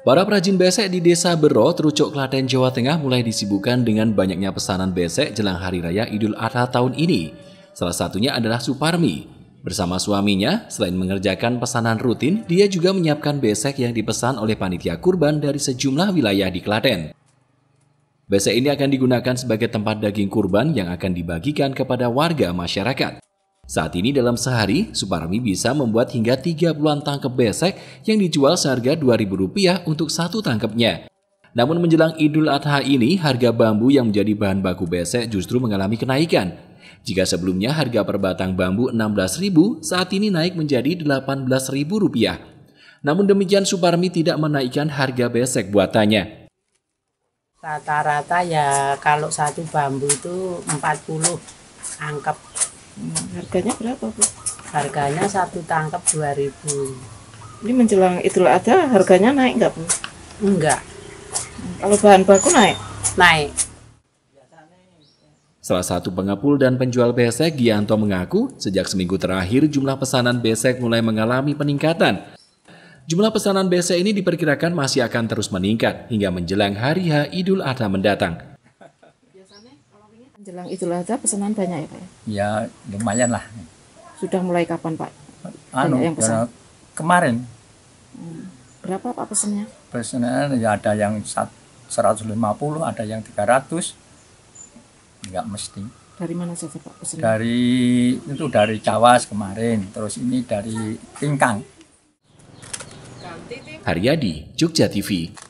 Para perajin besek di Desa Bero, Terucuk Klaten, Jawa Tengah mulai disibukkan dengan banyaknya pesanan besek jelang Hari Raya Idul Adha tahun ini. Salah satunya adalah Suparmi. Bersama suaminya, selain mengerjakan pesanan rutin, dia juga menyiapkan besek yang dipesan oleh panitia kurban dari sejumlah wilayah di Klaten. Besek ini akan digunakan sebagai tempat daging kurban yang akan dibagikan kepada warga masyarakat. Saat ini dalam sehari, Suparmi bisa membuat hingga 30-an tangkep besek yang dijual seharga Rp2.000 untuk satu tangkepnya. Namun menjelang Idul Adha ini, harga bambu yang menjadi bahan baku besek justru mengalami kenaikan. Jika sebelumnya harga per batang bambu Rp16.000, saat ini naik menjadi Rp18.000. Namun demikian Suparmi tidak menaikkan harga besek buatannya. Rata-rata ya kalau satu bambu itu 40 angkep Hmm, harganya berapa bu? Harganya satu tangkap 2000 Ini menjelang Idul Adha harganya naik nggak bu? Enggak. Hmm, kalau bahan baku naik? Naik. Salah satu pengepul dan penjual besek, Gianto mengaku sejak seminggu terakhir jumlah pesanan besek mulai mengalami peningkatan. Jumlah pesanan besek ini diperkirakan masih akan terus meningkat hingga menjelang hari H Idul Adha mendatang. Jelang Idul Adha pesanan banyak ya Pak? Ya? ya lumayan lah. Sudah mulai kapan Pak? Anu, yang pesan? Kemarin. Hmm. Berapa Pak pesannya? Pesannya ya ada yang 150, ada yang 300. Enggak mesti. Dari mana saja Pak pesannya? Dari itu dari Cawas kemarin, terus ini dari Tingkang. Haryadi, Jogja TV.